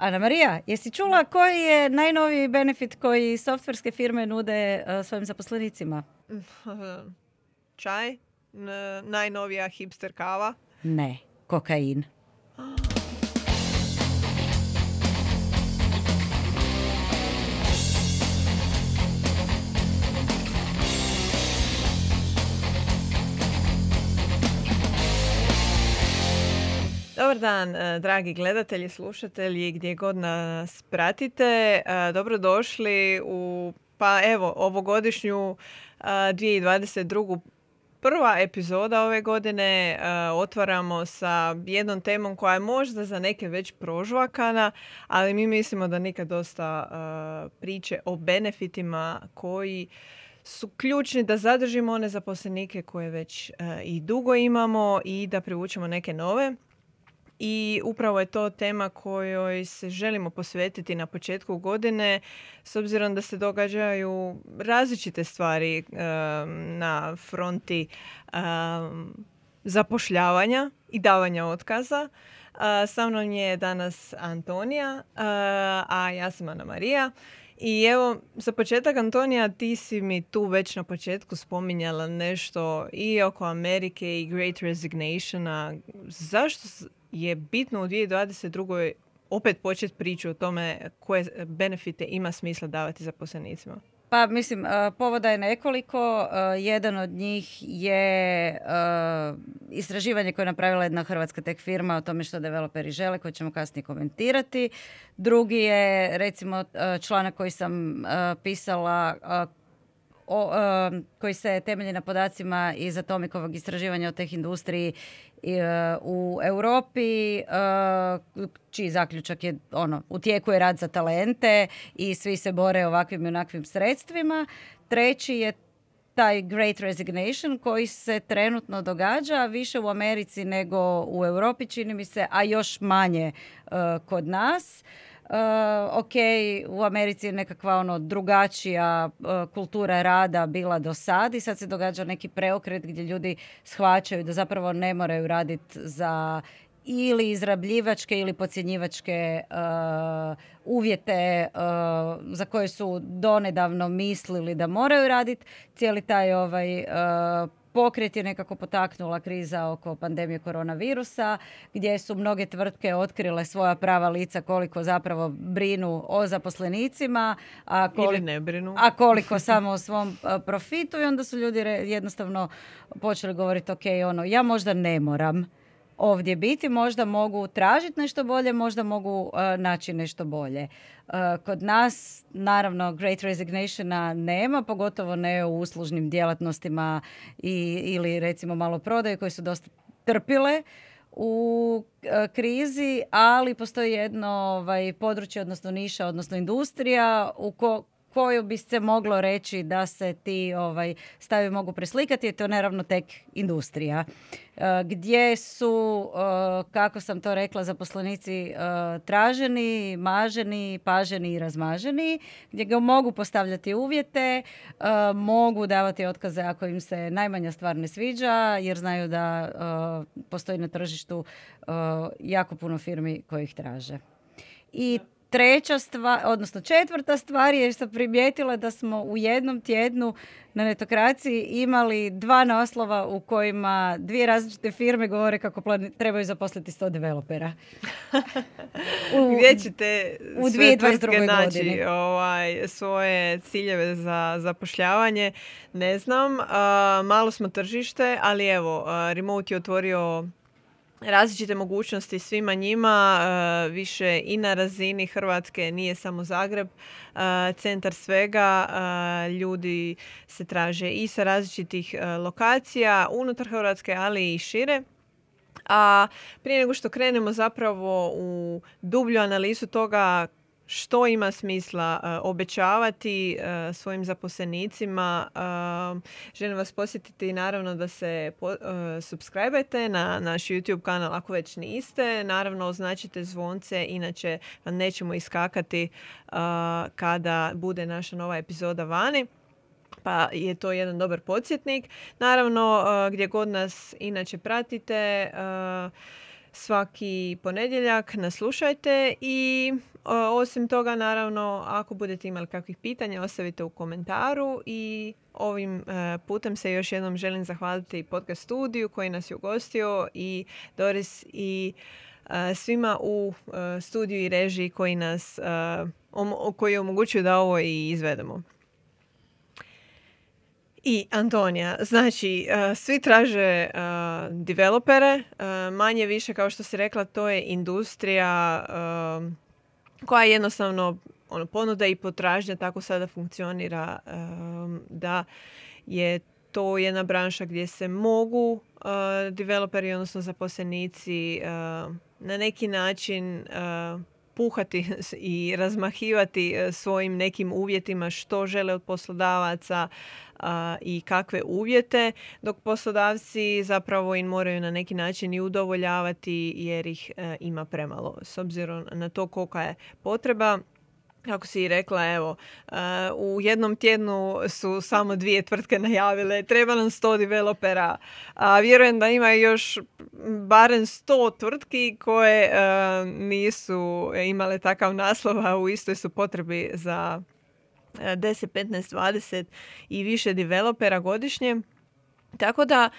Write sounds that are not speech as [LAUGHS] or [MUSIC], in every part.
Ana Marija, jesi čula koji je najnoviji benefit koji softverske firme nude e, svojim zaposlenicima? Čaj, najnovija hipster kava. Ne, kokain. Dobar dan, e, dragi gledatelji, slušatelji, gdje god nas pratite. E, dobrodošli u, pa evo, ovogodišnju 2022. E, prva epizoda ove godine otvaramo sa jednom temom koja je možda za neke već prožvakana, ali mi mislimo da nikad dosta priče o benefitima koji su ključni da zadržimo one zaposlenike koje već i dugo imamo i da privučemo neke nove i upravo je to tema kojoj se želimo posvetiti na početku godine s obzirom da se događaju različite stvari na fronti zapošljavanja i davanja otkaza. Sa mnom je danas Antonija, a ja sam Ana Marija. I evo, za početak, Antonija, ti si mi tu već na početku spominjala nešto i oko Amerike i Great Resignationa. Zašto je bitno u 2022. opet početi priču o tome koje benefite ima smisla davati zaposlenicima? Pa mislim, e, povoda je nekoliko. E, jedan od njih je e, istraživanje koje je napravila jedna hrvatska tech firma o tome što developeri žele, koje ćemo kasnije komentirati. Drugi je recimo članak koji sam pisala o, koji se temelji na podacima iz atomikovog istraživanja o teh industriji e, u Europi, e, čiji zaključak je ono, u tijeku je rad za talente i svi se bore ovakvim i onakvim sredstvima. Treći je taj Great Resignation koji se trenutno događa više u Americi nego u Europi, čini mi se, a još manje e, kod nas. Uh, ok, u Americi je nekakva ono drugačija eh, kultura rada bila do sad i sad se događa neki preokret gdje ljudi shvaćaju da zapravo ne moraju raditi za ili izrabljivačke ili podcjenjivačke eh, uvjete za koje su donedavno mislili da moraju raditi. Cijeli taj ovaj pokret je nekako potaknula kriza oko pandemije koronavirusa, gdje su mnoge tvrtke otkrile svoja prava lica koliko zapravo brinu o zaposlenicima, a koliko, ne brinu. a koliko samo o svom e, profitu i onda su ljudi jednostavno počeli govoriti ok, ono, ja možda ne moram ovdje biti, možda mogu tražiti nešto bolje, možda mogu e, naći nešto bolje. E, kod nas, naravno, great resignationa nema, pogotovo ne u uslužnim djelatnostima i, ili recimo malo prodaje koje su dosta trpile u e, krizi, ali postoji jedno ovaj, područje, odnosno niša, odnosno industrija u ko, koju bi se moglo reći da se ti ovaj, stavi mogu preslikati, je to naravno tek industrija. E, gdje su, e, kako sam to rekla, zaposlenici e, traženi, maženi, paženi i razmaženi, gdje ga mogu postavljati uvjete, mogu davati otkaze ako im se najmanja stvar ne sviđa, jer znaju da postoji na tržištu jako puno firmi koji ih traže. I treća stvar, odnosno četvrta stvar je što primijetila da smo u jednom tjednu na netokraciji imali dva naslova u kojima dvije različite firme govore kako trebaju zaposliti 100 developera. u, Gdje ćete u sve tvrtke naći ovaj, svoje ciljeve za zapošljavanje? Ne znam. malo smo tržište, ali evo, uh, Remote je otvorio različite mogućnosti svima njima, eh, više i na razini Hrvatske, nije samo Zagreb, eh, centar svega, eh, ljudi se traže i sa različitih lokacija unutar Hrvatske, ali i šire. A prije nego što krenemo zapravo u dublju analizu toga što ima smisla eh, obećavati eh, svojim zaposlenicima. Eh, želim vas posjetiti naravno da se subscribe na naš YouTube kanal ako već niste. Naravno označite zvonce, inače nećemo iskakati kada bude naša nova epizoda vani pa je to jedan dobar podsjetnik. Naravno, gdje god nas inače pratite, svaki ponedjeljak naslušajte i osim toga naravno ako budete imali kakvih pitanja ostavite u komentaru i ovim e, putem se još jednom želim zahvaliti podcast studiju koji nas je ugostio i Doris i e, svima u e, studiju i režiji koji nas koji omogućuju da ovo i izvedemo. I Antonija, znači e, svi traže e, developere, e, manje više kao što si rekla to je industrija koja je jednostavno ono, ponuda i potražnja tako sada funkcionira da je to jedna branša gdje se mogu developeri, odnosno zaposlenici na neki način puhati i razmahivati e, svojim nekim uvjetima što žele od poslodavaca i kakve uvjete, dok poslodavci zapravo im moraju na neki način i udovoljavati jer ih e, ima premalo. S obzirom na to kolika je potreba, kako si i rekla, evo, eh, u jednom tjednu su samo dvije tvrtke najavile, treba nam sto developera. A vjerujem da ima još barem sto tvrtki koje eh, nisu imale takav naslova, u istoj su potrebi za 10, 15, 20 i više developera godišnje. Tako da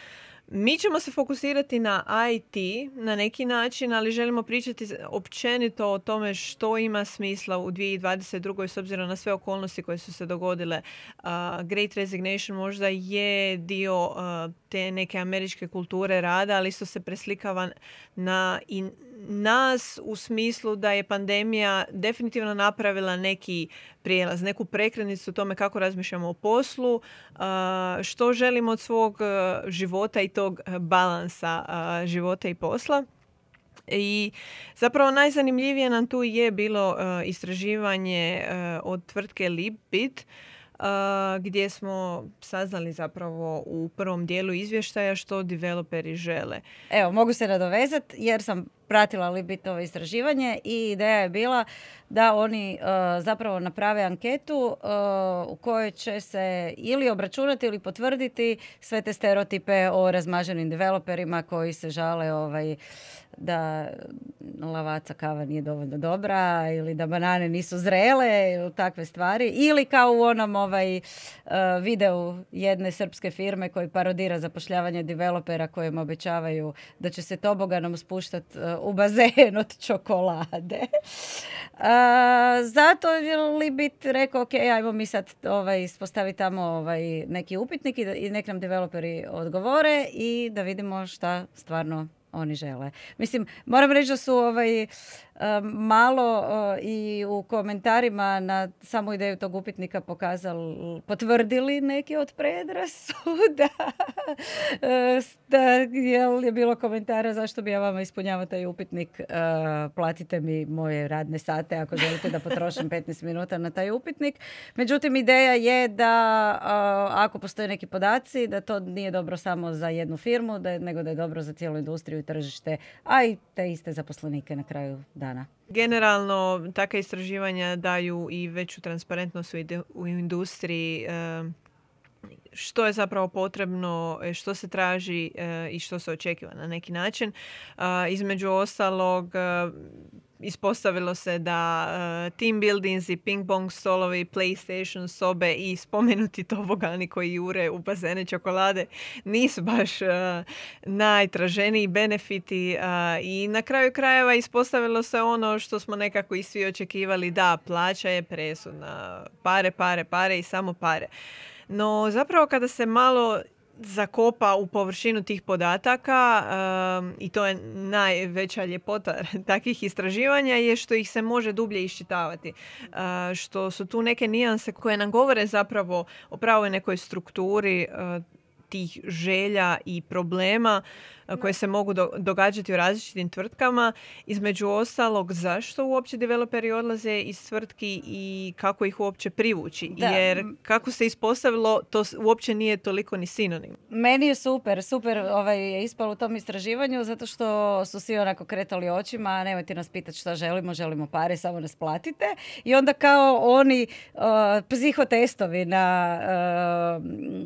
mi ćemo se fokusirati na IT na neki način, ali želimo pričati općenito o tome što ima smisla u 2022. s obzirom na sve okolnosti koje su se dogodile. Great Resignation možda je dio te neke američke kulture rada, ali isto se preslikava na, i nas u smislu da je pandemija definitivno napravila neki prijelaz, neku prekrenicu u tome kako razmišljamo o poslu, što želimo od svog e, života i tog e, balansa života i posla. I zapravo najzanimljivije nam tu je bilo e, istraživanje od tvrtke lipit gdje smo saznali zapravo u prvom dijelu izvještaja što developeri žele. Evo, mogu se nadovezati jer sam pratila Libitovo istraživanje i ideja je bila da oni zapravo naprave anketu u kojoj će se ili obračunati ili potvrditi sve te stereotipe o razmaženim developerima koji se žale ovaj, da lavaca kava nije dovoljno dobra ili da banane nisu zrele ili takve stvari. Ili kao u onom ovaj, uh, videu jedne srpske firme koji parodira zapošljavanje developera kojem obećavaju da će se toboganom spuštati uh, eh, u bazen od čokolade. uh, zato li bit rekao, ok, ajmo mi sad ovaj, postaviti tamo ovaj, neki upitnik i, i nek nam developeri odgovore i da vidimo šta stvarno oni žele. Mislim, moram reći da su ovaj, malo e, i u komentarima na samu ideju tog upitnika pokazali, potvrdili neki od predrasuda. [LAUGHS] E, jel je bilo komentara zašto bi ja vama ispunjavao taj upitnik? E, platite mi moje radne sate ako želite da potrošim 15 [LAUGHS] minuta na taj upitnik. Međutim, ideja je da ako postoje neki podaci, da to nije dobro samo za jednu firmu, nego da je dobro za cijelu industriju i tržište, a i te iste zaposlenike na kraju da dana. Generalno, takve istraživanja daju i veću transparentnost u industriji eh, što je zapravo potrebno, e, što se traži e, i što se očekiva na neki način. E, između ostalog, ispostavilo se da team buildings i ping pong stolovi, playstation sobe i spomenuti tobogani koji jure u bazene čokolade nisu baš najtraženiji benefiti i na kraju krajeva ispostavilo se ono što smo nekako i svi očekivali da plaća je presudna, pare, pare, pare i samo pare. No zapravo kada se malo zakopa u površinu tih podataka ehm, i to je najveća ljepota [LAUGHS] takvih istraživanja je što ih se može dublje iščitavati. Ehm, što su tu neke nijanse koje nam govore zapravo o pravoj nekoj strukturi ehm, tih želja i problema koje se mogu događati u različitim tvrtkama. Između ostalog, zašto uopće developeri odlaze iz tvrtki i kako ih uopće privući? Jer kako se ispostavilo, to uopće nije toliko ni sinonim. Meni je super, super ovaj, je ispalo u tom istraživanju zato što su svi onako kretali očima, nemojte nas pitati šta želimo, želimo pare, samo nas platite. I onda kao oni psihotestovi na,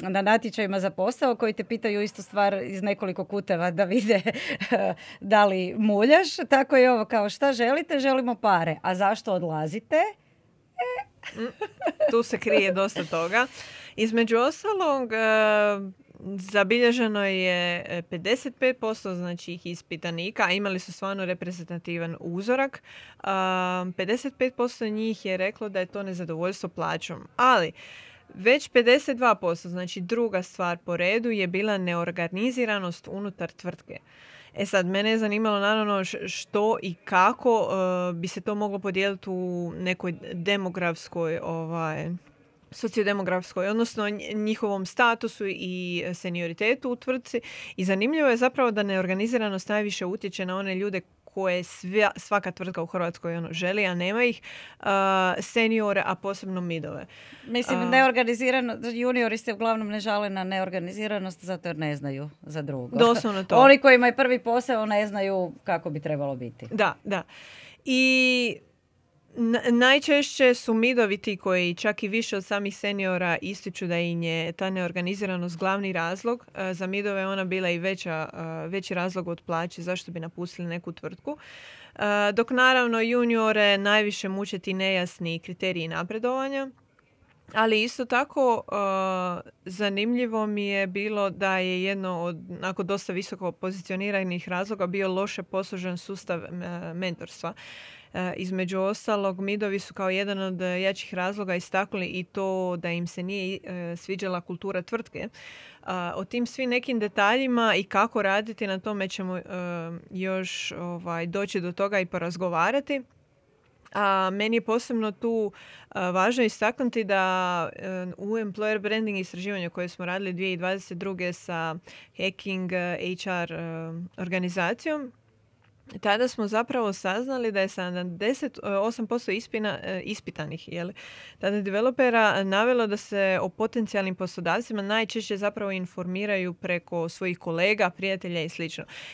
na natječajima za posao koji te pitaju istu stvar iz nekoliko kuteva da vide [LAUGHS] da li muljaš, tako je ovo kao šta želite, želimo pare. A zašto odlazite? E. Mm, tu se krije dosta toga. Između ostalog, e, zabilježeno je 55% e, znači ih ispitanika, a imali su stvarno reprezentativan uzorak. 55% njih je reklo da je to nezadovoljstvo plaćom. Ali, već 52%, znači druga stvar po redu je bila neorganiziranost unutar tvrtke. E sad, mene je zanimalo naravno što i kako e, bi se to moglo podijeliti u nekoj demografskoj ovaj, sociodemografskoj, odnosno njihovom statusu i senioritetu u tvrtci. I zanimljivo je zapravo da neorganiziranost najviše utječe na one ljude koje svja, svaka tvrtka u Hrvatskoj ono želi, a nema ih, uh, seniore, a posebno midove. Mislim, uh, neorganizirano, juniori se uglavnom ne žale na neorganiziranost zato jer ne znaju za drugo. Doslovno [LAUGHS] to. Oni koji imaju prvi posao ne znaju kako bi trebalo biti. Da, da. I najčešće su midovi ti koji čak i više od samih seniora ističu da im je ta neorganiziranost glavni razlog. E, za midove je ona bila i veća, e, veći razlog od plaće zašto bi napustili neku tvrtku. E, dok naravno juniore najviše muče ti nejasni kriteriji napredovanja. Ali isto tako zanimljivo mi je bilo da je jedno od nakon dosta visoko pozicioniranih razloga bio loše posložen sustav mentorstva. E, između ostalog, Midovi su kao jedan od e, jačih razloga istaknuli i to da im se nije e, sviđala kultura tvrtke. O tim svim nekim detaljima i kako raditi na tome ćemo još ovaj, doći do toga i porazgovarati. A meni je posebno tu važno istaknuti da u employer branding istraživanju koje smo radili 2022. sa Hacking HR organizacijom, tada smo zapravo saznali da je 78% e, ispina, e, ispitanih li tada developera navelo da se o potencijalnim poslodavcima najčešće zapravo informiraju preko svojih kolega, prijatelja i sl.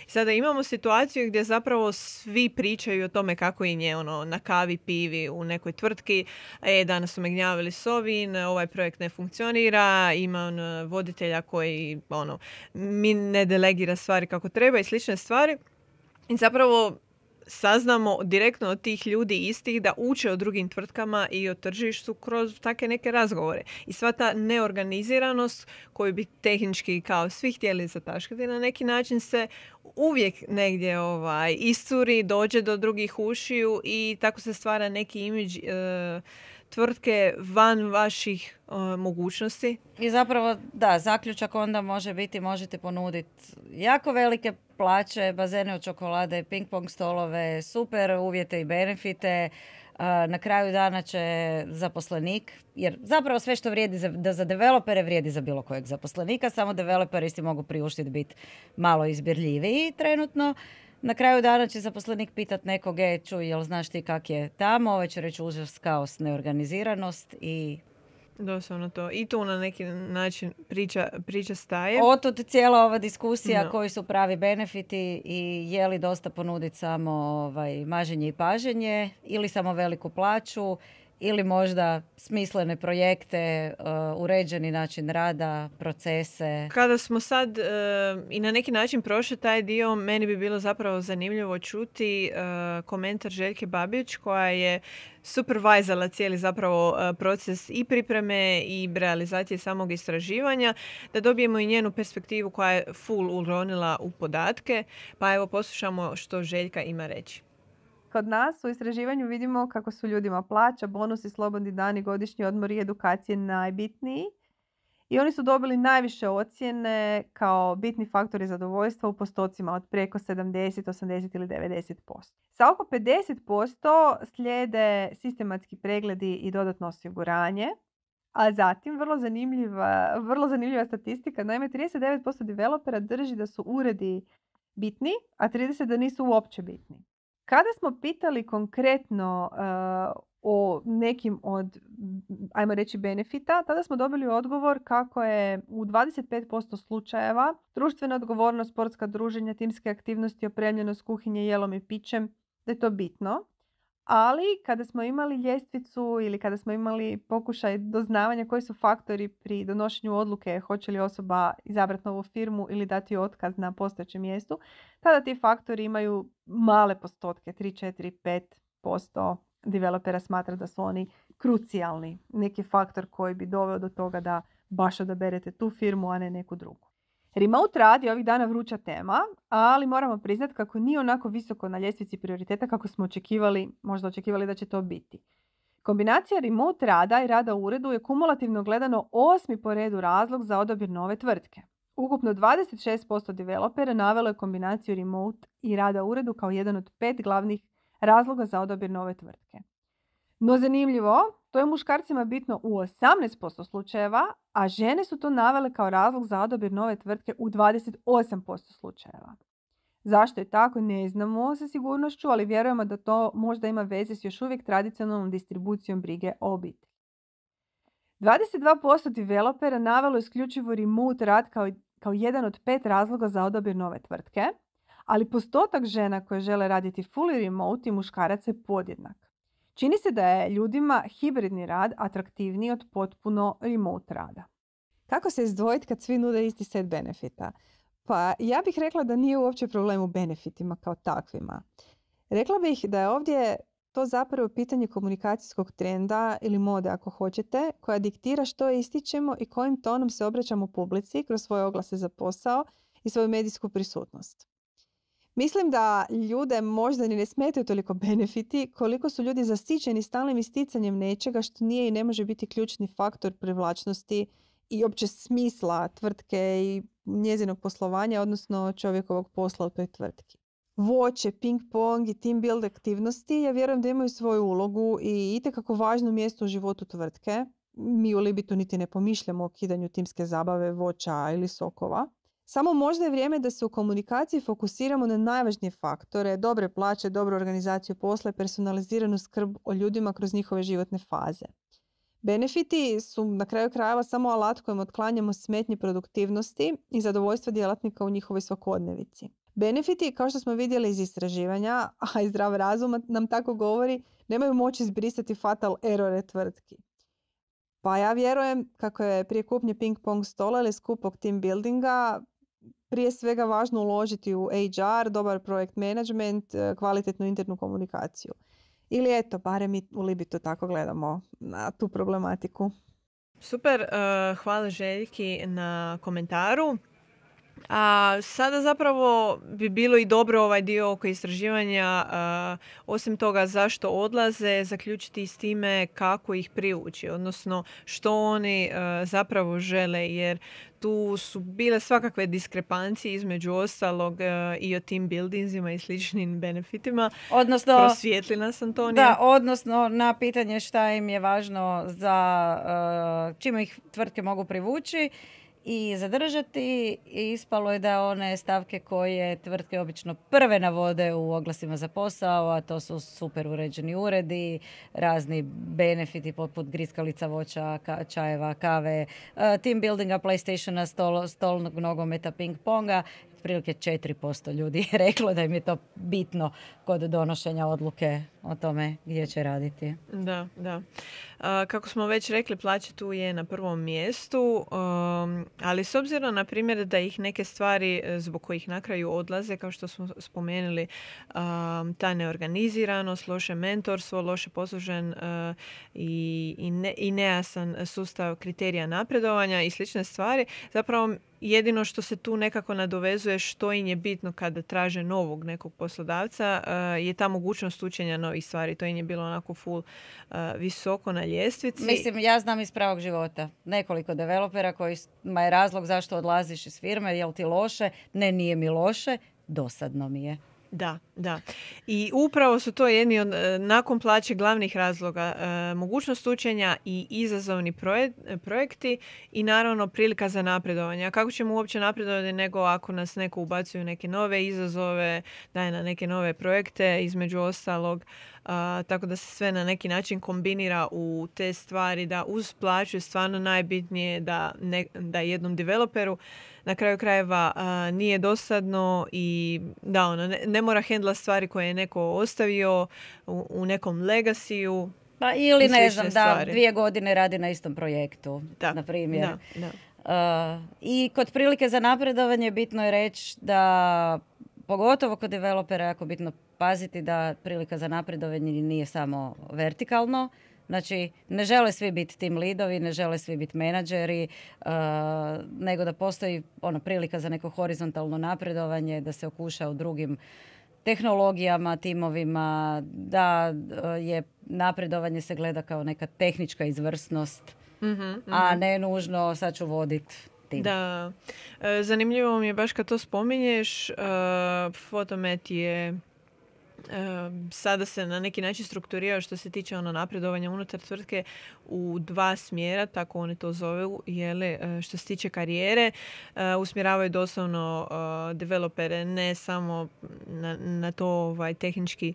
sada imamo situaciju gdje zapravo svi pričaju o tome kako im je ono, na kavi, pivi, u nekoj tvrtki. E, danas su me gnjavili sovin, ovaj projekt ne funkcionira, ima on, voditelja koji ono, mi ne delegira stvari kako treba i slične stvari. I zapravo saznamo direktno od tih ljudi istih da uče o drugim tvrtkama i o tržištu kroz takve neke razgovore. I sva ta neorganiziranost koju bi tehnički kao svi htjeli zataškati na neki način se uvijek negdje ovaj, iscuri, dođe do drugih ušiju i tako se stvara neki imidž e, tvrtke van vaših e, mogućnosti. I zapravo da, zaključak onda može biti možete ponuditi jako velike plaće, bazene od čokolade, ping pong stolove, super uvjete i benefite. Na kraju dana će zaposlenik, jer zapravo sve što vrijedi za, za developere vrijedi za bilo kojeg zaposlenika, samo developeri si mogu priuštiti biti malo izbirljiviji trenutno. Na kraju dana će zaposlenik pitat nekog, e, čuj, jel znaš ti kak je tamo? ove ovaj će reći užas, kaos, neorganiziranost i Doslovno to. I tu na neki način priča, priča staje. Otud cijela ova diskusija koji su pravi benefiti i je li dosta ponuditi samo ovaj, maženje i paženje ili samo veliku plaću ili možda smislene projekte, uh, uređeni način rada, procese. Kada smo sad uh, i na neki način prošli taj dio, meni bi bilo zapravo zanimljivo čuti uh, komentar Željke Babić koja je supervajzala cijeli zapravo proces i pripreme i realizacije samog istraživanja, da dobijemo i njenu perspektivu koja je full uronila u podatke. Pa evo poslušamo što Željka ima reći. Kod nas u istraživanju vidimo kako su ljudima plaća, bonusi, slobodni dani, godišnji odmor i edukacije najbitniji. I oni su dobili najviše ocjene kao bitni faktori zadovoljstva u postocima od preko 70, 80 ili 90%. Sa oko 50% slijede sistematski pregledi i dodatno osiguranje, a zatim vrlo zanimljiva, vrlo zanimljiva statistika, naime 39% developera drži da su uredi bitni, a 30% da nisu uopće bitni. Kada smo pitali konkretno eh, o nekim od, ajmo reći, benefita, tada smo dobili odgovor kako je u 25% slučajeva društvena odgovornost, sportska druženja, timske aktivnosti, opremljenost kuhinje, jelom i pićem, da je to bitno ali kada smo imali ljestvicu ili kada smo imali pokušaj doznavanja koji su faktori pri donošenju odluke hoće li osoba izabrati novu firmu ili dati otkaz na postojećem mjestu, tada ti faktori imaju male postotke, 3, 4, 5% developera smatra da su oni krucijalni, neki faktor koji bi doveo do toga da baš odaberete tu firmu, a ne neku drugu. Remote rad je ovih dana vruća tema, ali moramo priznati kako nije onako visoko na ljestvici prioriteta kako smo očekivali, možda očekivali da će to biti. Kombinacija remote rada i rada u uredu je kumulativno gledano osmi po redu razlog za odabir nove tvrtke. Ukupno 26% developera navelo je kombinaciju remote i rada u uredu kao jedan od pet glavnih razloga za odabir nove tvrtke. No zanimljivo, to je muškarcima bitno u 18% slučajeva, a žene su to navele kao razlog za odabir nove tvrtke u 28% slučajeva. Zašto je tako ne znamo sa sigurnošću, ali vjerujemo da to možda ima veze s još uvijek tradicionalnom distribucijom brige o obitelji. 22% developera navelo isključivo remote rad kao, kao jedan od pet razloga za odabir nove tvrtke, ali postotak žena koje žele raditi fully remote i muškarac je podjednak. Čini se da je ljudima hibridni rad atraktivniji od potpuno remote rada. Kako se izdvojiti kad svi nude isti set benefita? Pa ja bih rekla da nije uopće problem u benefitima kao takvima. Rekla bih da je ovdje to zapravo pitanje komunikacijskog trenda ili mode ako hoćete, koja diktira što ističemo i kojim tonom se obraćamo publici kroz svoje oglase za posao i svoju medijsku prisutnost. Mislim da ljude možda ni ne smetaju toliko [LAUGHS] benefiti koliko su ljudi zaštićeni stalnim isticanjem nečega što nije i ne može biti ključni faktor privlačnosti i opće smisla tvrtke i njezinog poslovanja, odnosno čovjekovog posla u toj tvrtki. Voće, ping pong i team build aktivnosti, ja vjerujem da imaju svoju ulogu i itekako važno mjesto u životu tvrtke. Mi u Libitu niti ne pomišljamo o kidanju timske zabave voća ili sokova. Samo možda je vrijeme da se u komunikaciji fokusiramo na najvažnije faktore, dobre plaće, dobru organizaciju posla i personaliziranu skrb o ljudima kroz njihove životne faze. Benefiti su na kraju krajeva samo alat kojim otklanjamo smetnje produktivnosti i zadovoljstva djelatnika u njihovoj svakodnevici. Benefiti, kao što smo vidjeli iz istraživanja, a i zdrav razum nam tako govori, nemaju moći izbrisati fatal erore tvrtki. Pa ja vjerujem kako je prije kupnje ping pong stola ili skupog team buildinga prije svega važno uložiti u HR, dobar projekt management, e, kvalitetnu internu komunikaciju. Ili eto, barem mi u Libitu tako gledamo na tu problematiku. Super, e, hvala Željki na komentaru. A sada zapravo bi bilo i dobro ovaj dio oko istraživanja, e, osim toga zašto odlaze, zaključiti s time kako ih priući, odnosno što oni zapravo žele, jer tu su bile svakakve diskrepancije između ostalog e, i o tim buildingsima i sličnim benefitima. Odnosno, sam to. Da, odnosno na pitanje šta im je važno za e, čime ih tvrtke mogu privući i zadržati. I ispalo je da one stavke koje tvrtke obično prve navode u oglasima za posao, a to su super uređeni uredi, razni benefiti poput griskalica voća, ka, čajeva, kave, eh, team buildinga, playstationa, stol, stolnog nogometa, ping ponga otprilike 4% ljudi je reklo da im je to bitno kod donošenja odluke o tome gdje će raditi. Da, da. Kako smo već rekli, plaća tu je na prvom mjestu, um, ali s obzirom na primjer da ih neke stvari e, zbog kojih na kraju odlaze, kao što smo spomenuli, um, ta neorganiziranost, loše mentorstvo, loše poslužen e, i nejasan sustav kriterija napredovanja i slične stvari, zapravo Jedino što se tu nekako nadovezuje što im je bitno kada traže novog nekog poslodavca eh, je ta mogućnost učenja novih stvari. To im je bilo onako ful eh, visoko na ljestvici. Mislim, ja znam iz pravog života nekoliko developera kojima je razlog zašto odlaziš iz firme, jel ti loše? Ne, nije mi loše, dosadno mi je. Da, da. I upravo su to jedni od e, nakon plaće glavnih razloga. E, mogućnost učenja i izazovni projekti i naravno prilika za napredovanje. A kako ćemo uopće napredovati nego ako nas neko ubacuje neke nove izazove, daje na neke nove projekte, između ostalog. tako da se sve na neki način kombinira u te stvari da uz plaću je stvarno najbitnije da, jednom developeru na kraju krajeva nije dosadno i da ono, ne, mora hendla stvari koje je neko ostavio u, nekom legasiju. Pa ili ne znam, da dvije godine radi na istom projektu, na primjer. Da, da. Uh, I kod prilike za napredovanje bitno je reći da pogotovo kod developera jako bitno paziti da prilika za napredovanje nije samo vertikalno. Znači, ne žele svi biti tim lidovi, ne žele svi biti menadžeri, uh, nego da postoji ona prilika za neko horizontalno napredovanje, da se okuša u drugim tehnologijama, timovima, da e, je napredovanje se gleda kao neka tehnička izvrsnost, mhm, mhm. a ne nužno sad ću voditi tim. Da. E, zanimljivo mi je baš kad to spominješ, e, Fotomet je sada se na neki način strukturirao što se tiče ono napredovanja unutar tvrtke u dva smjera, tako oni to zove. jele, što se tiče karijere, e, usmjeravaju doslovno e, developere ne samo na, na to ovaj, tehnički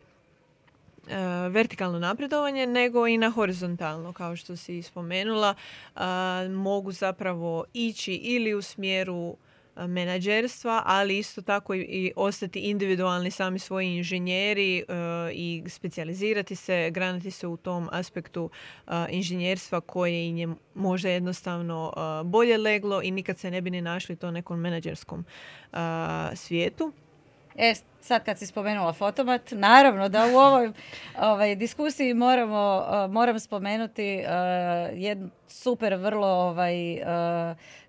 e, vertikalno napredovanje, nego i na horizontalno, kao što si spomenula. Mogu zapravo ići ili u smjeru menadžerstva, ali isto tako i ostati individualni sami svoji inženjeri e, i specijalizirati se, granati se u tom aspektu e, inženjerstva koje im je možda jednostavno e, bolje leglo i nikad se ne bi ni našli to nekom menadžerskom svijetu. E, sad kad si spomenula fotomat, naravno da u ovoj [LAUGHS] ovaj, diskusiji moramo, moram spomenuti uh, jednu super vrlo ovaj,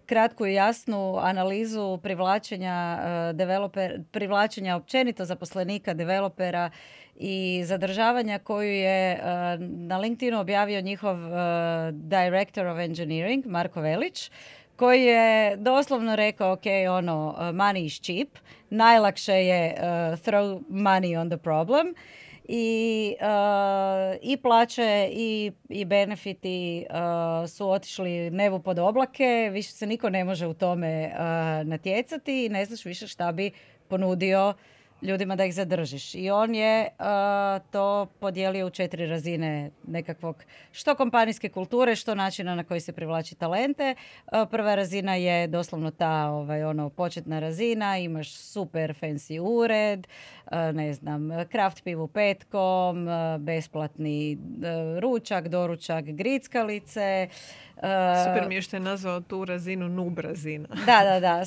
kratku i jasnu analizu privlačenja, e, developer, privlačenja općenito zaposlenika, developera i zadržavanja koju je e, na LinkedInu objavio njihov e, Director of Engineering, Marko Velić, koji je doslovno rekao, ok, ono, money is cheap, najlakše je throw money on the problem i, e, i plaće i, i benefiti e, su otišli nevu pod oblake, više se niko ne može u tome e, natjecati i ne znaš više šta bi ponudio ljudima da ih zadržiš. I on je uh, to podijelio u četiri razine nekakvog što kompanijske kulture, što načina na koji se privlači talente. Uh, prva razina je doslovno ta ovaj, ono, početna razina, imaš super fancy ured, uh, ne znam, kraft pivu petkom, besplatni ručak, doručak, grickalice, E, super mi je što je nazvao tu razinu nubrazina. razina. [LAUGHS] da, da,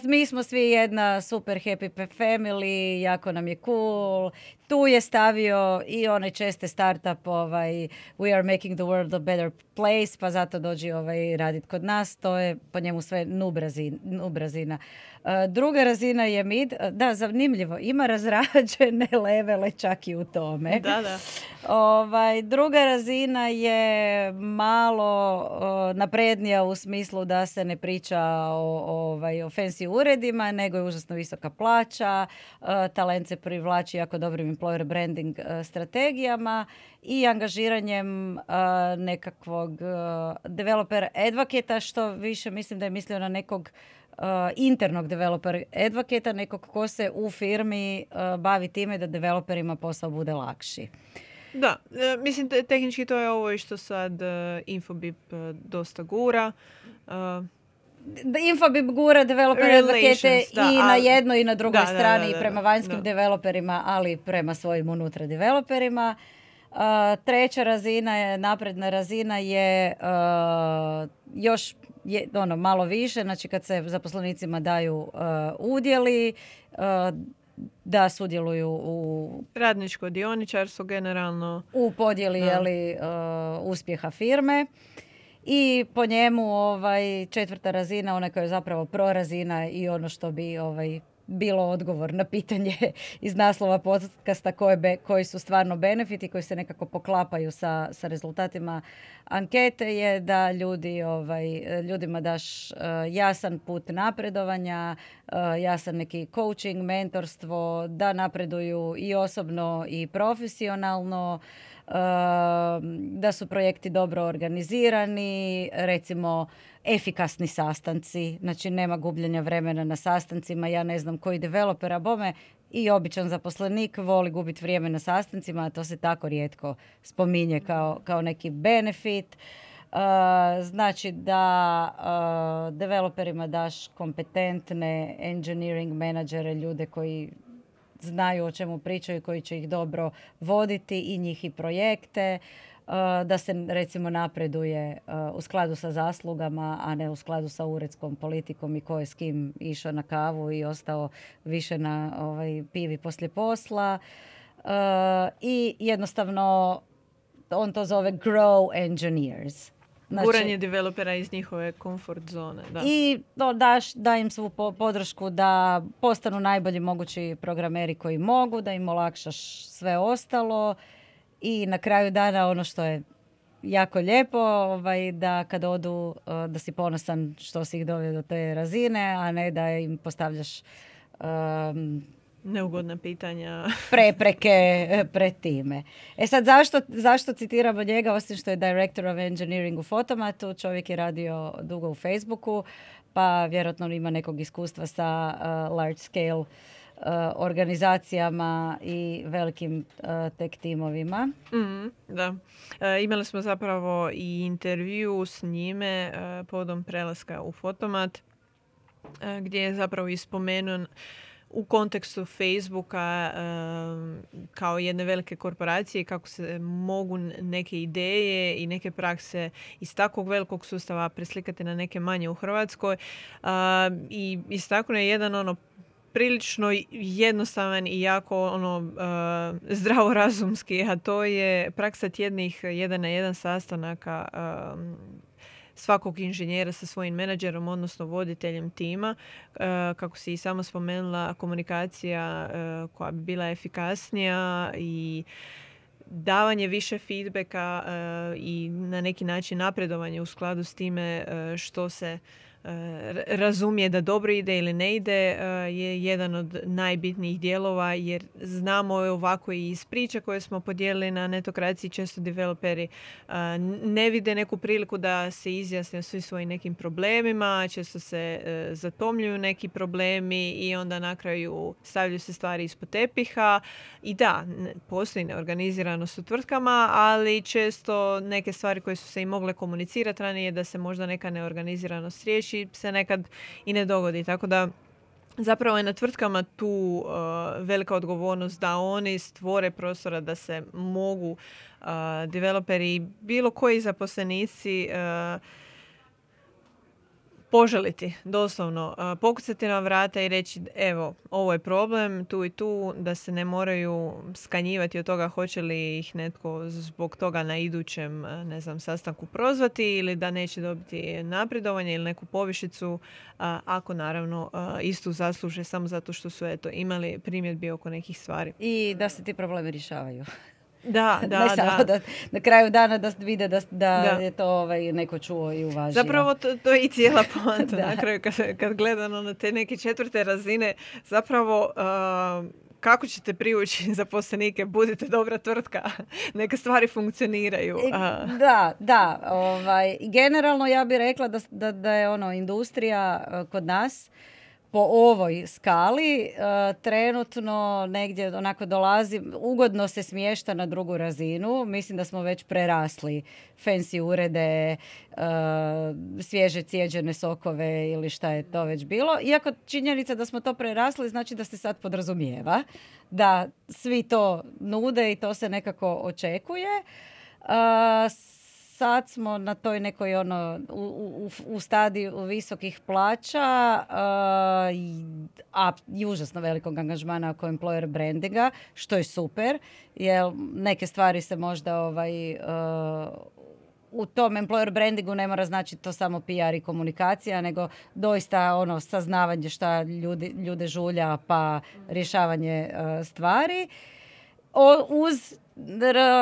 da. mi smo svi jedna super happy family, jako nam je cool, tu je stavio i onaj česte startup ovaj, We are making the world a better place, pa zato dođi ovaj, kod nas. To je po njemu sve nub, razina. E, druga razina je mid. E, da, zanimljivo. Ima razrađene [LAUGHS] levele čak i u tome. Da, da. Ovaj, druga razina je malo naprednija u smislu da se ne priča o, ovaj, o fancy uredima, nego je užasno visoka plaća. E, talent se privlači jako dobrim employer branding e, strategijama i angažiranjem e, nekakvog e, developer advocata što više mislim da je mislio na nekog internog developer advocata, nekog ko se u firmi bavi time da developerima posao bude lakši. Da, mislim, te, tehnički to je ovo što sad Infobip dosta gura. Info bi gura developere i na jednoj i na drugoj strani i prema vanjskim developerima, ali prema svojim unutra developerima. Uh, treća razina, je, napredna razina je uh, još je, ono, malo više, znači kad se zaposlenicima daju uh, udjeli, da sudjeluju u... Radničko dioničarstvo generalno. U podjeli jeli, uspjeha firme i po njemu ovaj, četvrta razina, ona koja je zapravo prorazina i ono što bi ovaj, bilo odgovor na pitanje iz naslova podcasta koje, koji su stvarno benefiti koji se nekako poklapaju sa, sa rezultatima ankete je da ljudi, ovaj, ljudima daš eh, jasan put napredovanja, eh, jasan neki coaching, mentorstvo, da napreduju i osobno i profesionalno, eh, da su projekti dobro organizirani, recimo efikasni sastanci, znači nema gubljenja vremena na sastancima, ja ne znam koji developer, a bome i običan zaposlenik voli gubiti vrijeme na sastancima, a to se tako rijetko spominje kao, kao neki benefit. Uh, znači da uh, developerima daš kompetentne engineering menadžere, ljude koji znaju o čemu pričaju, koji će ih dobro voditi i njih i projekte. Eh, da se recimo napreduje eh, u skladu sa zaslugama, a ne u skladu sa uredskom politikom i ko je s kim išao na kavu i ostao više na ovaj, pivi poslije posla. Eh, I jednostavno on to zove grow engineers. Znači, Guranje developera iz njihove comfort zone. Da. I no, daš, da im svu podršku da postanu najbolji mogući programeri koji mogu, da im olakšaš sve ostalo, i na kraju dana ono što je jako lijepo ovaj, da kad odu eh, da si ponosan što si ih doveo do te razine, a ne da im postavljaš um, neugodna pitanja. [LAUGHS] prepreke eh, pred time. E sad, zašto, zašto citiramo njega, osim što je director of engineering u Fotomatu, čovjek je radio dugo u Facebooku, pa vjerojatno ima nekog iskustva sa eh, large scale E, organizacijama i velikim e, tek timovima. Mhm, da. E, imali smo zapravo i intervju s njime povodom podom prelaska u Fotomat gdje je zapravo spomenut u kontekstu Facebooka kao jedne velike korporacije kako se mogu neke ideje i neke prakse iz takvog velikog sustava preslikati na neke manje u Hrvatskoj i istaknuo je jedan ono prilično jednostavan i jako ono e, zdravorazumski, a to je praksa tjednih jedan na jedan sastanaka e, svakog inženjera sa svojim menadžerom, odnosno voditeljem tima. E, kako si i sama spomenula, komunikacija koja bi bila efikasnija i davanje više feedbacka i na neki način napredovanje u skladu s time što se razumije da dobro ide ili ne ide e, je jedan od najbitnijih dijelova jer znamo ovako i iz priča koje smo podijelili na netokraciji često developeri e, ne vide neku priliku da se izjasne o svi svojim nekim problemima, često se e, zatomljuju neki problemi i onda na kraju stavljaju se stvari ispod tepiha i da, postoji neorganiziranost u tvrtkama, ali često neke stvari koje su se i mogle komunicirati ranije da se možda neka neorganiziranost riješi znači se nekad i ne dogodi. Tako da zapravo je na tvrtkama tu uh, velika odgovornost da oni stvore prostora da se mogu uh, developeri i bilo koji zaposlenici uh, poželiti, doslovno. Pokucati na vrata i reći evo, ovo je problem tu i tu, da se ne moraju skanjivati od toga hoće li ih netko zbog toga na idućem ne znam, sastanku prozvati ili da neće dobiti napredovanje ili neku povišicu ako naravno istu zasluže samo zato što su eto imali primjedbi oko nekih stvari. I da se ti problemi rješavaju. Da, [LAUGHS] da, ne da. Ono, da. Na kraju dana da vide da, da, da. je to ovaj, neko čuo i uvažio. Zapravo to, je i cijela poanta. [LAUGHS] na kraju kad, kad gledano na te neke četvrte razine, zapravo... Uh, kako ćete privući [LAUGHS] zaposlenike, budite dobra tvrtka, neke stvari funkcioniraju. E, da, da. Ovaj, generalno ja bih rekla da, da, da je ono industrija uh, kod nas po ovoj skali e, trenutno negdje onako dolazi, ugodno se smješta na drugu razinu. Mislim da smo već prerasli fancy urede, e, svježe cijeđene sokove ili šta je to već bilo. Iako činjenica da smo to prerasli znači da se sad podrazumijeva da svi to nude i to se nekako očekuje. E, sad smo na toj nekoj ono, u, u, u stadiju visokih plaća, eh, a i užasno velikog angažmana oko employer brandinga, što je super, jer neke stvari se možda ovaj, eh, u tom employer brandingu ne mora značiti to samo PR i komunikacija, nego doista ono saznavanje šta ljudi, ljude žulja pa rješavanje eh, stvari. uz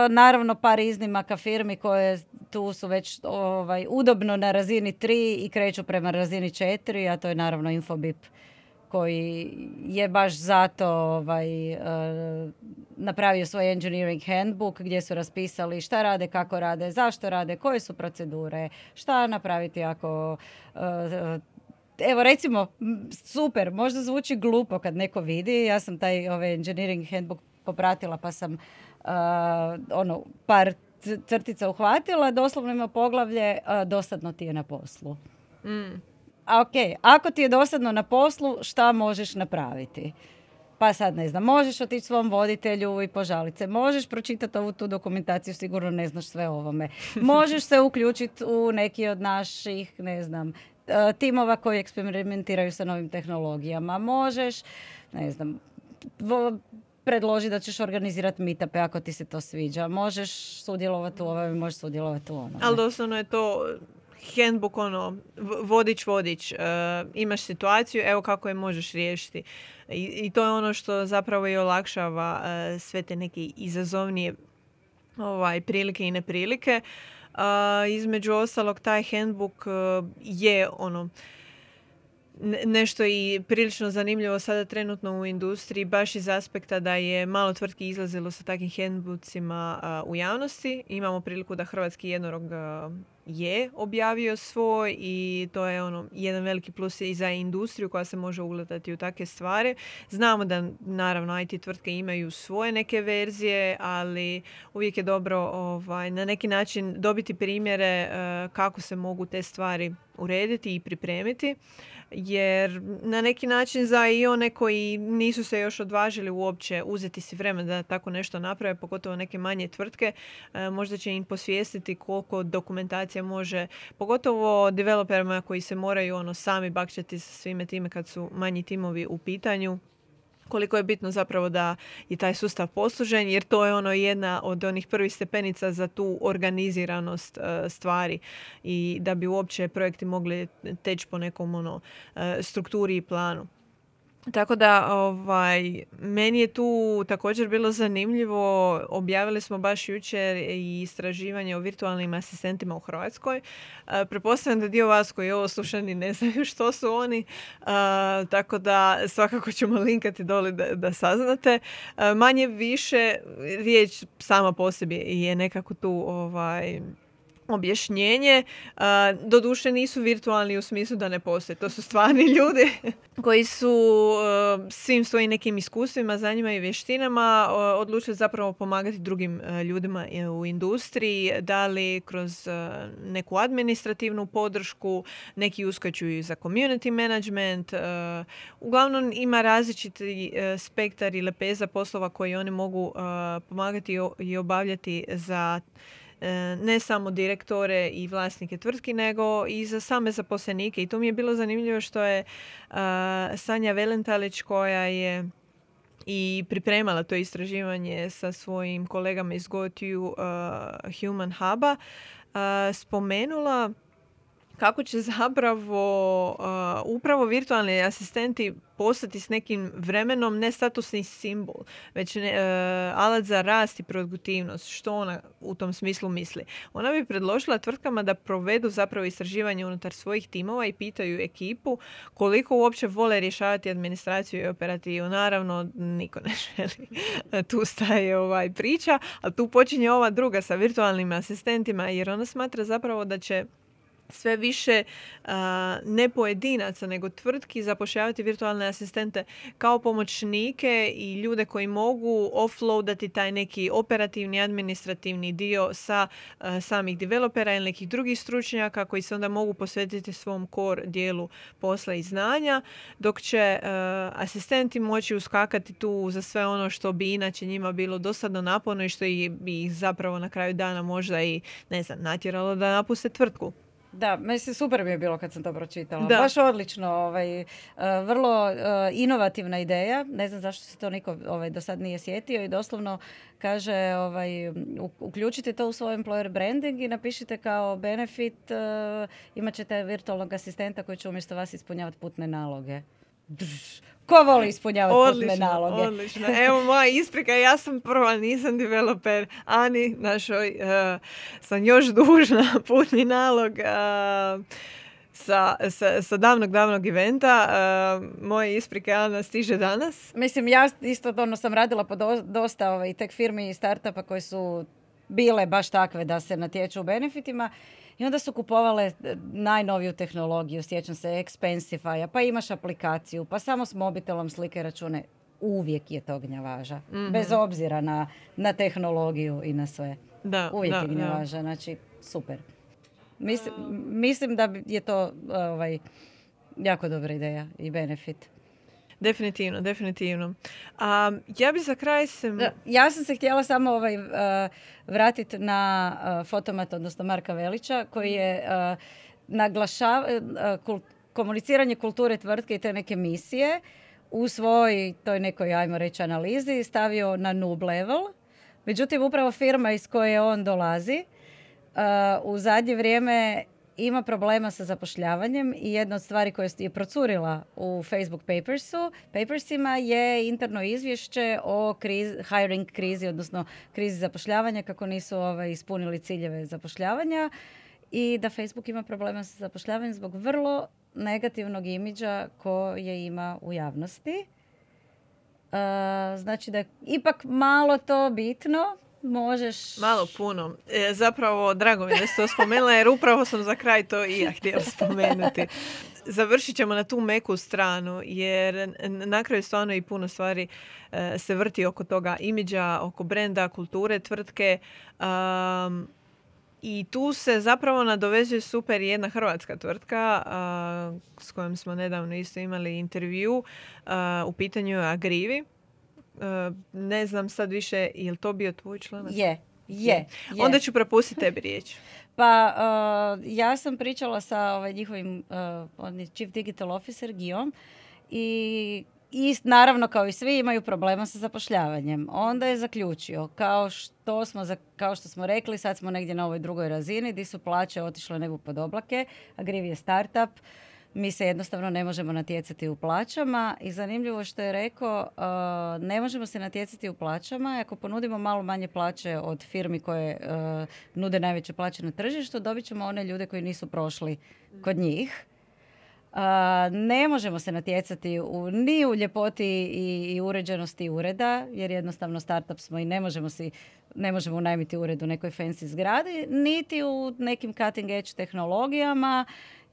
naravno par iznimaka firmi koje tu su već ovaj, udobno na razini 3 i kreću prema razini 4, a to je naravno Infobip koji je baš zato ovaj, e, napravio svoj engineering handbook gdje su raspisali šta rade, kako rade, zašto rade, koje su procedure, šta napraviti ako... E, e, evo recimo, super, možda zvuči glupo kad neko vidi, ja sam taj ovaj, engineering handbook popratila pa sam ono, par crtica uhvatila, doslovno ima poglavlje dosadno ti je na poslu. Mm. A ok, ako ti je dosadno na poslu, šta možeš napraviti? Pa sad ne znam, možeš otići svom voditelju i požaliti se. Možeš pročitati ovu tu dokumentaciju, sigurno ne znaš sve ovome. [LAUGHS] Možeš se uključiti u neki od naših, ne znam, timova koji eksperimentiraju sa novim tehnologijama. Možeš, ne znam, predloži da ćeš organizirati meetupe ako ti se to sviđa. Možeš sudjelovati u ovome, možeš sudjelovati u onome. Ali doslovno je to handbook ono, vodič, vodič. E, imaš situaciju, evo kako je možeš riješiti. I, i to je ono što zapravo i olakšava e, sve te neke izazovnije ovaj, prilike i neprilike. E, između ostalog, taj handbook je ono, nešto i prilično zanimljivo sada trenutno u industriji, baš iz aspekta da je malo tvrtki izlazilo sa takvim handbucima u javnosti. Imamo priliku da Hrvatski jednorog je objavio svoj i to je ono jedan veliki plus i za industriju koja se može ugledati u takve stvari. Znamo da naravno IT tvrtke imaju svoje neke verzije, ali uvijek je dobro ovaj, na neki način dobiti primjere kako se mogu te stvari urediti i pripremiti jer na neki način za i one koji nisu se još odvažili uopće uzeti si vremena da tako nešto naprave, pogotovo neke manje tvrtke, e, možda će im posvijestiti koliko dokumentacija može, pogotovo developerima koji se moraju ono sami bakćati sa svime time kad su manji timovi u pitanju, koliko je bitno zapravo da je taj sustav poslužen jer to je ono jedna od onih prvih stepenica za tu organiziranost e, stvari i da bi uopće projekti mogli teći po nekom ono e, strukturi i planu. Tako da, ovaj, meni je tu također bilo zanimljivo. Objavili smo baš jučer i istraživanje o virtualnim asistentima u Hrvatskoj. E, da dio vas koji ovo slušani ne znaju [LAUGHS] što su oni, e, tako da svakako ćemo linkati doli da, da saznate. E, manje više, riječ sama po sebi je nekako tu ovaj, objašnjenje. Doduše nisu virtualni u smislu da ne postoje. To su stvarni [LAUGHS] ljudi koji su e, svim svojim nekim iskustvima, znanjima i vještinama e, odlučili zapravo pomagati drugim e, ljudima u industriji, da li kroz neku administrativnu podršku, neki uskaču za community management. Uglavnom ima različiti spektar i lepeza poslova koji oni mogu pomagati i obavljati za E, ne samo direktore i vlasnike tvrtki, nego i za same zaposlenike. I to mi je bilo zanimljivo što je e, Sanja Velentalić koja je i pripremala to istraživanje sa svojim kolegama iz Gotiju e, Human Huba spomenula kako će zapravo upravo virtualni asistenti postati s nekim vremenom ne statusni simbol, već ne, e, alat za rast i produktivnost. Što ona u tom smislu misli? Ona bi predložila tvrtkama da provedu zapravo istraživanje unutar svojih timova i pitaju ekipu koliko uopće vole rješavati administraciju i operativu. Naravno, niko ne želi. [LAUGHS] tu staje ovaj priča, a tu počinje ova druga sa virtualnim asistentima jer ona smatra zapravo da će sve više ne pojedinaca nego tvrtki zapošljavati virtualne asistente kao pomoćnike i ljude koji mogu offloadati taj neki operativni, administrativni dio sa samih developera ili nekih drugih stručnjaka koji se onda mogu posvetiti svom core dijelu posla i znanja, dok će asistenti moći uskakati tu za sve ono što bi inače njima bilo dosadno naporno i što bi ih zapravo na kraju dana možda i ne znam, natjeralo da napuste tvrtku. Da, mislim, super mi je bilo kad sam to pročitala. Da. Baš odlično. Ovaj, e, vrlo e, inovativna ideja. Ne znam zašto se to niko ovaj, do sad nije sjetio i doslovno kaže ovaj, uključite to u svoj employer branding i napišite kao benefit e, imat ćete virtualnog asistenta koji će umjesto vas ispunjavati putne naloge. Ko voli ispunjavati odlično, naloge? Odlično. Evo moja isprika, ja sam prva, nisam developer. Ani, našoj, uh, eh, sam još dužna [LAUGHS] putni nalog. Uh, sa, sa, sa, davnog, davnog eventa. Uh, eh, moje isprike, Ana, stiže danas. Mislim, ja isto ono sam radila po do, dosta ovaj, tek firmi i startupa koje su bile baš takve da se natječu u benefitima i onda su kupovale e, najnoviju tehnologiju, sjećam se, expensify pa imaš aplikaciju, pa samo s mobitelom slike račune. Uvijek je to gnjavaža, mhm. bez obzira na, na tehnologiju i na sve. Da, Uvijek je gnjavaža, znači super. Mislim, mislim da je to ovaj, jako dobra ideja i benefit. Definitivno, definitivno. A, ja bi za kraj se... Ja sam se htjela samo ovaj, vratiti na fotomat, odnosno Marka Velića, koji je uh, naglašava komuniciranje kulture tvrtke i te neke misije u svoj, toj nekoj, ajmo reći, analizi stavio na noob level. Međutim, upravo firma iz koje on dolazi u zadnje vrijeme ima problema sa zapošljavanjem i jedna od stvari koja je procurila u Facebook papersu, papersima je interno izvješće o hiring krizi, odnosno krizi zapošljavanja, kako nisu ovaj, ispunili ciljeve zapošljavanja i da Facebook ima problema sa zapošljavanjem zbog vrlo negativnog imidža koje ima u javnosti. E, znači da je ipak malo to bitno Možeš. Malo puno. E, zapravo, drago mi da ste to spomenula jer upravo sam za kraj to i ja htjela spomenuti. Završit ćemo na tu meku stranu jer na kraju stvarno i puno stvari e, se vrti oko toga imidža, oko brenda, kulture, tvrtke. i tu se zapravo nadovezuje super jedna hrvatska tvrtka s kojom smo nedavno isto imali intervju. u pitanju Agrivi E, ne znam sad više, je li to bio tvoj članak? Je, je, Onda ću propustiti tebi riječ. Pa e, ja sam pričala sa ovaj, njihovim e, chief digital officer Gijom i, i naravno kao i svi imaju problema sa zapošljavanjem. Onda je zaključio kao što smo, za, kao što smo rekli sad smo negdje na ovoj drugoj razini gdje su plaće otišle nego pod oblake, a griv je startup mi se jednostavno ne možemo natjecati u plaćama i zanimljivo što je rekao uh, ne možemo se natjecati u plaćama ako ponudimo malo manje plaće od firmi koje uh, nude najveće plaće na tržištu dobit ćemo one ljude koji nisu prošli kod njih uh, ne možemo se natjecati u, ni u ljepoti i, uređenosti ureda jer jednostavno startup smo i ne možemo si ne možemo unajmiti ured u nekoj fancy zgradi niti u nekim cutting edge tehnologijama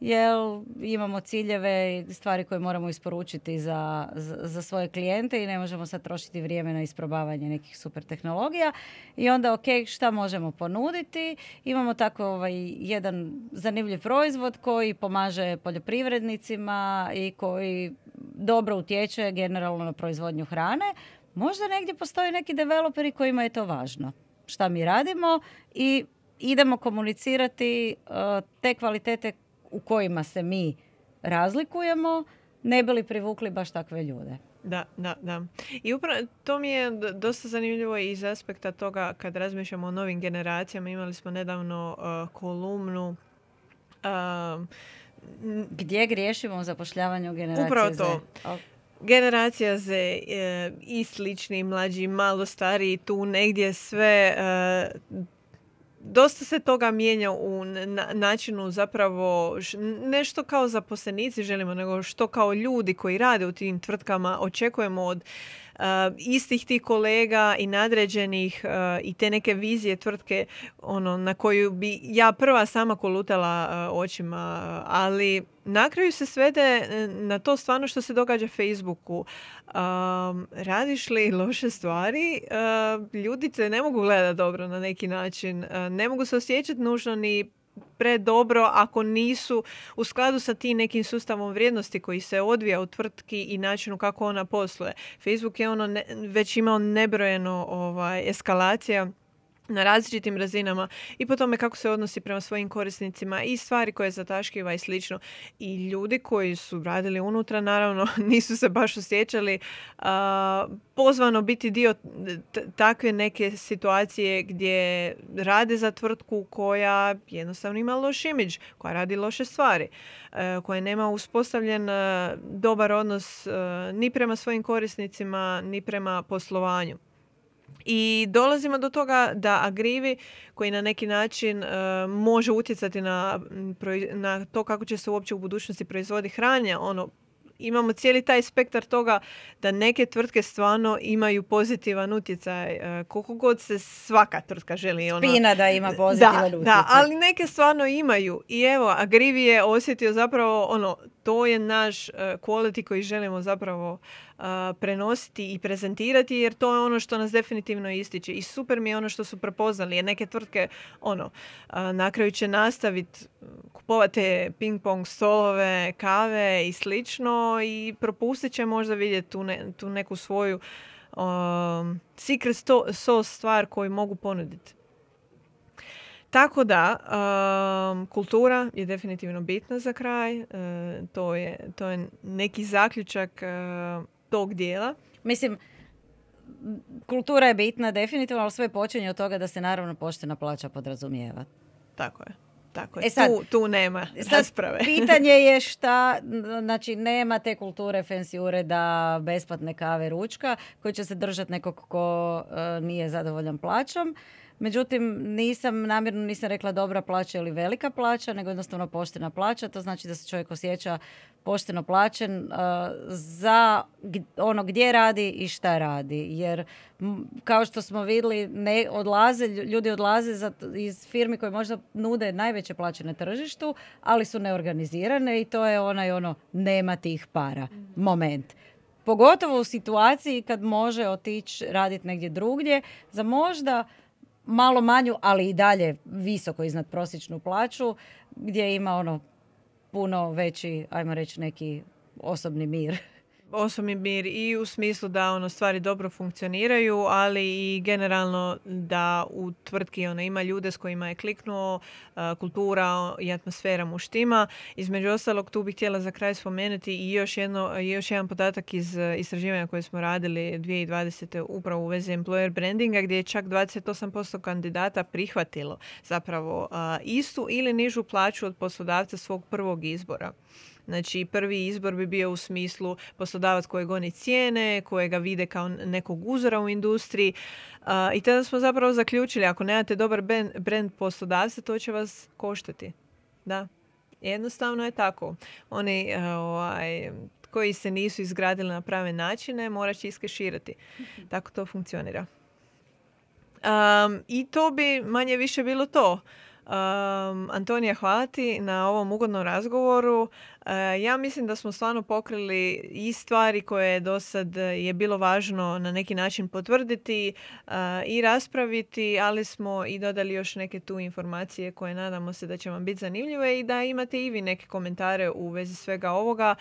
jer imamo ciljeve i stvari koje moramo isporučiti za, za, svoje klijente i ne možemo sad trošiti vrijeme na isprobavanje nekih super tehnologija. I onda, ok, šta možemo ponuditi? Imamo tako ovaj, jedan zanimljiv proizvod koji pomaže poljoprivrednicima i koji dobro utječe generalno na proizvodnju hrane. Možda negdje postoji neki developeri kojima je to važno. Šta mi radimo i idemo komunicirati eh, te kvalitete u kojima se mi razlikujemo ne bi li privukli baš takve ljude. Da, da, da. I upravo to mi je dosta zanimljivo iz aspekta toga kad razmišljamo o novim generacijama. Imali smo nedavno uh, kolumnu um, gdje griješimo u zapošljavanju generacije Upravo to. Generacija Z e, i slični, mlađi, malo stariji, tu negdje sve uh, dosta se toga mijenja u načinu zapravo nešto kao zaposlenici želimo, nego što kao ljudi koji rade u tim tvrtkama očekujemo od Eh, istih tih kolega i nadređenih eh, i te neke vizije tvrtke ono na koju bi ja prva sama kolutala eh, očima, ali na kraju se svede na to stvarno što se događa Facebooku. Um, radiš li loše stvari, uh, ljudi te ne mogu gledati dobro na neki način. ne mogu se osjećati nužno ni predobro ako nisu u skladu sa tim nekim sustavom vrijednosti koji se odvija u tvrtki i načinu kako ona posluje. Facebook je ono ne, već imao nebrojeno ovaj, eskalacija na različitim razinama i po tome kako se odnosi prema svojim korisnicima i stvari koje zataškiva i slično. I ljudi koji su radili unutra naravno [LAUGHS] nisu se baš osjećali pozvano biti dio takve neke situacije gdje rade za tvrtku koja jednostavno ima loš imidž, koja radi loše stvari, e, koja nema uspostavljen e, dobar odnos e, ni prema svojim korisnicima, ni prema poslovanju. I dolazimo do toga da agrivi koji na neki način e, može utjecati na, na to kako će se uopće u budućnosti proizvodi hranja, ono imamo cijeli taj spektar toga da neke tvrtke stvarno imaju pozitivan utjecaj. E, koliko god se svaka tvrtka želi. Ono, Spina da ima pozitivan utjecaj. Da, ali neke stvarno imaju. I evo, Agrivi je osjetio zapravo ono, to je naš e, quality koji želimo zapravo prenositi i prezentirati jer to je ono što nas definitivno ističe. I super mi je ono što su prepoznali jer neke tvrtke ono, na će nastaviti e, kupovati ping pong stolove, kave i slično i propustit će možda vidjeti tu, tu neku svoju um, secret so stvar koju mogu ponuditi. Tako da, um, kultura je definitivno bitna za kraj. E, to, je, to je neki zaključak e, tog dijela. Mislim, kultura je bitna definitivno, ali sve počinje od toga da se naravno poštena plaća podrazumijeva. Tako je. Tako je. E sad, tu, tu nema sad [LAUGHS] pitanje je šta, znači nema te kulture fensiure da besplatne kave ručka koji će se držati nekog ko e, nije zadovoljan plaćom. Međutim, nisam namjerno nisam rekla dobra plaća ili velika plaća, nego jednostavno poštena plaća. To znači da se čovjek osjeća pošteno plaćen uh, za ono gdje radi i šta radi. Jer kao što smo vidjeli, ne odlaze, ljudi odlaze za, iz firmi koje možda nude najveće plaće na tržištu, ali su neorganizirane i to je onaj ono nema tih para mhm. moment pogotovo u situaciji kad može otići raditi negdje drugdje za možda malo manju, ali i dalje visoko iznad prosječnu plaću, gdje ima ono puno veći, ajmo reći, neki osobni mir osobni mir i u smislu da ono stvari dobro funkcioniraju, ali i generalno da u tvrtki ono, ima ljude s kojima je kliknuo, kultura i atmosfera mu štima. Između ostalog tu bih htjela za kraj spomenuti i još, jedno, još jedan podatak iz e, istraživanja koje smo radili 2020. upravo u vezi employer brandinga gdje je čak 28% kandidata prihvatilo zapravo istu ili nižu plaću od poslodavca svog prvog izbora. Znači prvi izbor bi bio u smislu poslodavac kojeg oni cijene, kojega vide kao nekog uzora u industriji. I tada smo zapravo zaključili, ako nemate dobar brand poslodavca, to će vas koštati. Da, jednostavno je tako. Oni e, ovaj, koji se nisu izgradili na prave načine morat će iskeširati. Mhm. Tako to funkcionira. Um, I to bi manje više bilo to. Um, Antonija, hvala ti na ovom ugodnom razgovoru. E, ja mislim da smo stvarno pokrili i stvari koje do sad e, je bilo važno na neki način potvrditi e, i raspraviti, ali smo i dodali još neke tu informacije koje nadamo se da će vam biti zanimljive i da imate i vi neke komentare u vezi svega ovoga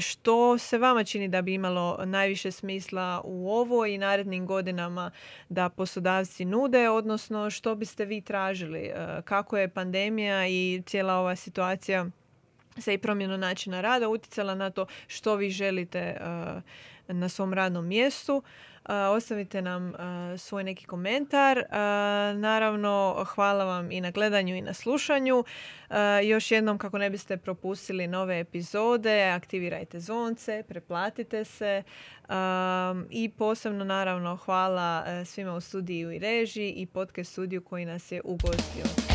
što se vama čini da bi imalo najviše smisla u ovo i narednim godinama da poslodavci nude, odnosno što biste vi tražili, kako je pandemija i cijela ova situacija se i promjenom načina rada utjecala na to što vi želite eh, na svom radnom mjestu. Uh, ostavite nam eh, svoj neki komentar. Naravno, hvala vam i na gledanju i na slušanju. Još jednom, kako ne biste propustili nove epizode, aktivirajte zvonce, preplatite se. I posebno, naravno, hvala svima u studiju i režiji i podcast studiju koji nas je ugostio.